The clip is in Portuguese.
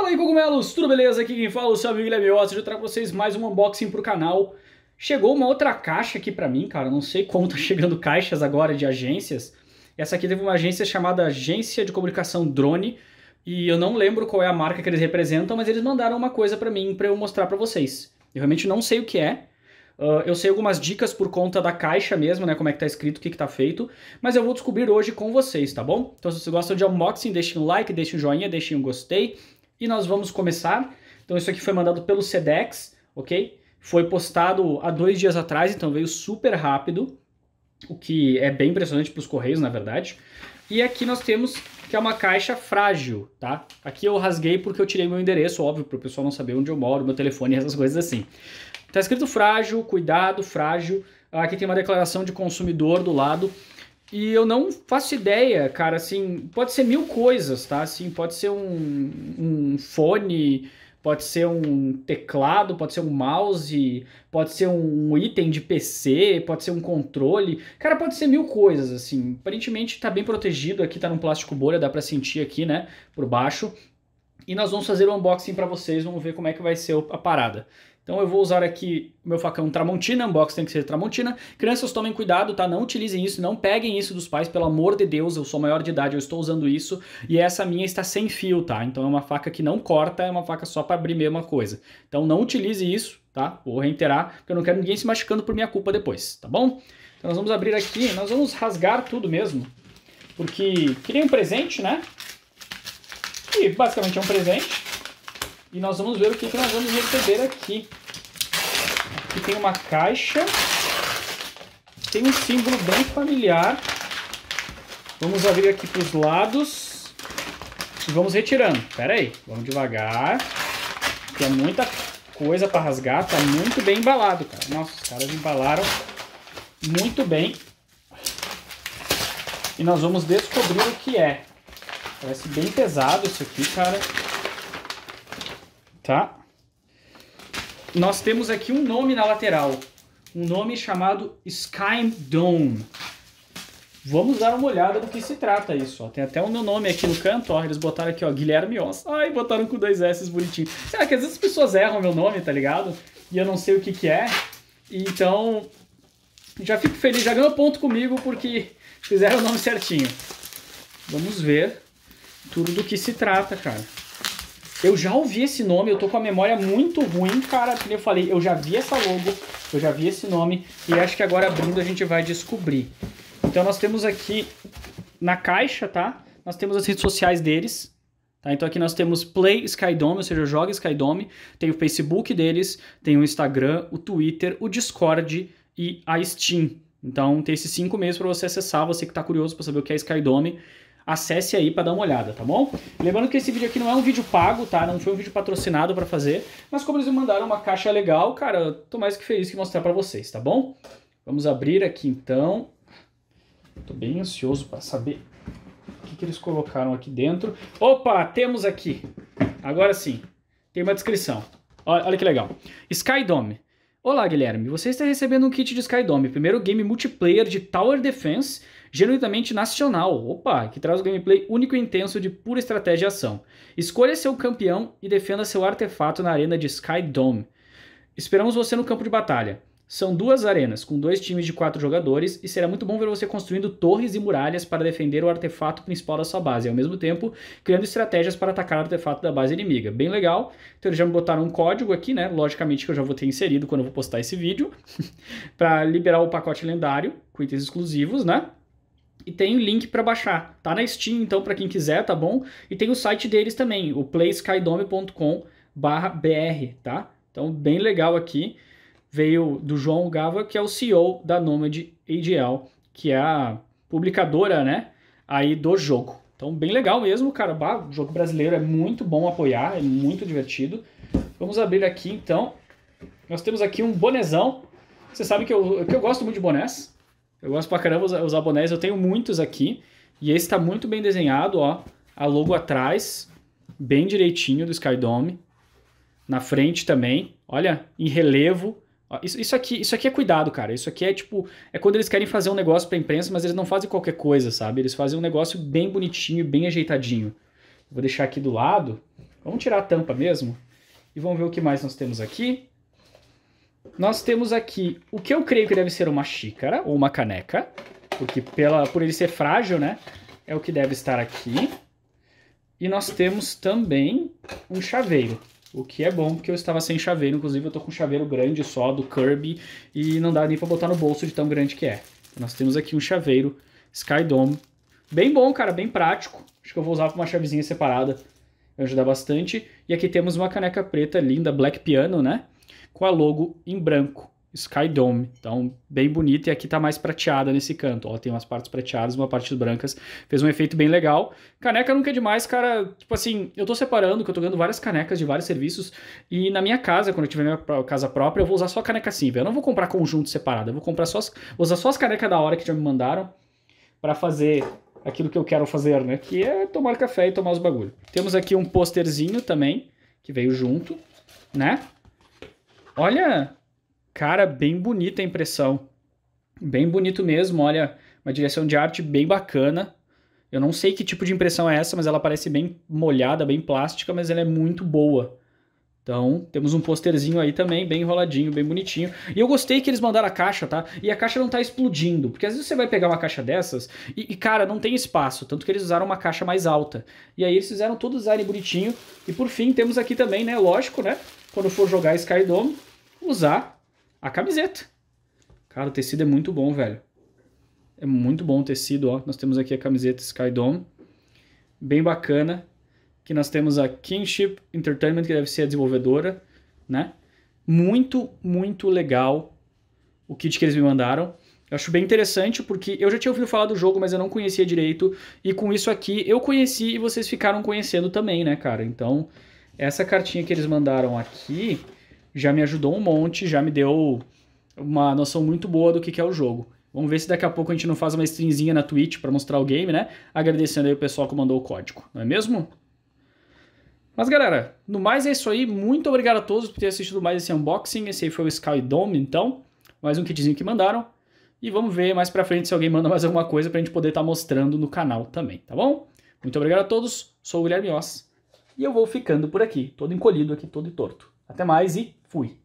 Fala aí, cogumelos! Tudo beleza? Aqui quem fala é o seu amigo Guilherme Hossa. Hoje eu trago pra vocês mais um unboxing pro canal. Chegou uma outra caixa aqui pra mim, cara. Não sei como tá chegando caixas agora de agências. Essa aqui teve uma agência chamada Agência de Comunicação Drone. E eu não lembro qual é a marca que eles representam, mas eles mandaram uma coisa pra mim pra eu mostrar pra vocês. Eu realmente não sei o que é. Uh, eu sei algumas dicas por conta da caixa mesmo, né? Como é que tá escrito, o que, que tá feito. Mas eu vou descobrir hoje com vocês, tá bom? Então se vocês gostam de unboxing, deixem um like, deixem um joinha, deixem um gostei e nós vamos começar. Então isso aqui foi mandado pelo Sedex, ok? Foi postado há dois dias atrás, então veio super rápido, o que é bem impressionante para os correios, na verdade. E aqui nós temos que é uma caixa frágil, tá? Aqui eu rasguei porque eu tirei meu endereço, óbvio, para o pessoal não saber onde eu moro, meu telefone, essas coisas assim. Tá escrito frágil, cuidado, frágil. Aqui tem uma declaração de consumidor do lado. E eu não faço ideia, cara, assim, pode ser mil coisas, tá? Assim, pode ser um, um fone, pode ser um teclado, pode ser um mouse, pode ser um item de PC, pode ser um controle. Cara, pode ser mil coisas, assim. Aparentemente tá bem protegido aqui, tá num plástico bolha, dá pra sentir aqui, né, por baixo. E nós vamos fazer o um unboxing para vocês, vamos ver como é que vai ser a parada. Então eu vou usar aqui meu facão Tramontina, unboxing tem que ser Tramontina. Crianças, tomem cuidado, tá? Não utilizem isso, não peguem isso dos pais, pelo amor de Deus, eu sou maior de idade, eu estou usando isso. E essa minha está sem fio, tá? Então é uma faca que não corta, é uma faca só para abrir mesma coisa. Então não utilize isso, tá? Vou reiterar, porque eu não quero ninguém se machucando por minha culpa depois, tá bom? Então nós vamos abrir aqui, nós vamos rasgar tudo mesmo. Porque queria um presente, né? E basicamente é um presente. E nós vamos ver o que, que nós vamos receber aqui. Aqui tem uma caixa. Tem um símbolo bem familiar. Vamos abrir aqui para os lados. E vamos retirando. Pera aí, vamos devagar. Tem é muita coisa para rasgar. Tá muito bem embalado, cara. Nossa, os caras embalaram muito bem. E nós vamos descobrir o que é. Parece bem pesado isso aqui, cara. Tá? Nós temos aqui um nome na lateral. Um nome chamado Sky Dome. Vamos dar uma olhada do que se trata isso. Ó. Tem até o meu nome aqui no canto, ó. Eles botaram aqui, ó, Guilherme Oss. Ai, botaram com dois S's bonitinho. Será que às vezes as pessoas erram meu nome, tá ligado? E eu não sei o que que é. Então, já fico feliz, já ganhou ponto comigo porque fizeram o nome certinho. Vamos ver tudo do que se trata, cara. Eu já ouvi esse nome, eu tô com a memória muito ruim, cara. Como eu falei, eu já vi essa logo, eu já vi esse nome e acho que agora abrindo a gente vai descobrir. Então nós temos aqui na caixa, tá? Nós temos as redes sociais deles. Tá? Então aqui nós temos Play Skydome, ou seja, joga Skydome. Tem o Facebook deles, tem o Instagram, o Twitter, o Discord e a Steam. Então tem esses cinco meses para você acessar, você que tá curioso para saber o que é Skydome acesse aí para dar uma olhada, tá bom? Lembrando que esse vídeo aqui não é um vídeo pago, tá? Não foi um vídeo patrocinado para fazer, mas como eles me mandaram uma caixa legal, cara, eu tô mais que feliz que mostrar para vocês, tá bom? Vamos abrir aqui então. Tô bem ansioso para saber o que, que eles colocaram aqui dentro. Opa, temos aqui. Agora sim, tem uma descrição. Olha, olha que legal. Skydome. Olá, Guilherme. Você está recebendo um kit de Skydome, primeiro game multiplayer de Tower Defense genuinamente nacional, opa, que traz o gameplay único e intenso de pura estratégia e ação. Escolha seu campeão e defenda seu artefato na arena de Sky Dome. Esperamos você no campo de batalha. São duas arenas, com dois times de quatro jogadores, e será muito bom ver você construindo torres e muralhas para defender o artefato principal da sua base, e ao mesmo tempo criando estratégias para atacar o artefato da base inimiga. Bem legal. Então eles já me botaram um código aqui, né? Logicamente que eu já vou ter inserido quando eu vou postar esse vídeo, para liberar o pacote lendário com itens exclusivos, né? E tem link para baixar. Tá na Steam, então, para quem quiser, tá bom? E tem o site deles também, o playscydome.com/br, tá? Então, bem legal aqui. Veio do João Gava, que é o CEO da Nomad ADL, que é a publicadora, né, aí do jogo. Então, bem legal mesmo, cara. Bah, o jogo brasileiro é muito bom apoiar, é muito divertido. Vamos abrir aqui, então. Nós temos aqui um bonezão. Você sabe que eu, que eu gosto muito de bonés. Eu gosto pra caramba os, os abonés, eu tenho muitos aqui. E esse tá muito bem desenhado, ó. A logo atrás, bem direitinho do Skydome. Na frente também, olha, em relevo. Isso, isso, aqui, isso aqui é cuidado, cara. Isso aqui é tipo. É quando eles querem fazer um negócio pra imprensa, mas eles não fazem qualquer coisa, sabe? Eles fazem um negócio bem bonitinho, bem ajeitadinho. Vou deixar aqui do lado. Vamos tirar a tampa mesmo. E vamos ver o que mais nós temos aqui nós temos aqui o que eu creio que deve ser uma xícara ou uma caneca, porque pela, por ele ser frágil, né, é o que deve estar aqui. E nós temos também um chaveiro, o que é bom, porque eu estava sem chaveiro, inclusive eu estou com um chaveiro grande só, do Kirby, e não dá nem para botar no bolso de tão grande que é. Então, nós temos aqui um chaveiro Skydome, bem bom, cara, bem prático. Acho que eu vou usar com uma chavezinha separada, vai ajudar bastante. E aqui temos uma caneca preta linda, Black Piano, né? com a logo em branco, Sky Dome Então, bem bonita. E aqui tá mais prateada nesse canto. Ó, tem umas partes prateadas, uma parte brancas. Fez um efeito bem legal. Caneca nunca é demais, cara. Tipo assim, eu tô separando, que eu tô ganhando várias canecas de vários serviços. E na minha casa, quando eu tiver minha casa própria, eu vou usar só a caneca simples. Eu não vou comprar conjunto separado. Eu vou comprar só as, vou usar só as canecas da hora que já me mandaram para fazer aquilo que eu quero fazer, né? Que é tomar café e tomar os bagulho. Temos aqui um posterzinho também, que veio junto, né? Olha, cara, bem bonita a impressão. Bem bonito mesmo, olha, uma direção de arte bem bacana. Eu não sei que tipo de impressão é essa, mas ela parece bem molhada, bem plástica, mas ela é muito boa. Então, temos um posterzinho aí também, bem enroladinho, bem bonitinho. E eu gostei que eles mandaram a caixa, tá? E a caixa não tá explodindo, porque às vezes você vai pegar uma caixa dessas e, e cara, não tem espaço, tanto que eles usaram uma caixa mais alta. E aí eles fizeram todo o design bonitinho. E por fim, temos aqui também, né, lógico, né, quando for jogar Skydome, usar a camiseta. Cara, o tecido é muito bom, velho. É muito bom o tecido, ó. Nós temos aqui a camiseta Skydome. Bem bacana. Que nós temos a Kingship Entertainment, que deve ser a desenvolvedora, né? Muito, muito legal o kit que eles me mandaram. Eu acho bem interessante porque eu já tinha ouvido falar do jogo, mas eu não conhecia direito. E com isso aqui eu conheci e vocês ficaram conhecendo também, né, cara? Então, essa cartinha que eles mandaram aqui já me ajudou um monte, já me deu uma noção muito boa do que, que é o jogo. Vamos ver se daqui a pouco a gente não faz uma streamzinha na Twitch para mostrar o game, né? Agradecendo aí o pessoal que mandou o código, não é mesmo? Mas galera, no mais é isso aí. Muito obrigado a todos por terem assistido mais esse unboxing. Esse aí foi o Sky Dome, então. Mais um kitzinho que mandaram. E vamos ver mais pra frente se alguém manda mais alguma coisa pra gente poder estar tá mostrando no canal também, tá bom? Muito obrigado a todos. Sou o Guilherme Oss. E eu vou ficando por aqui, todo encolhido aqui, todo torto. Até mais e Fui.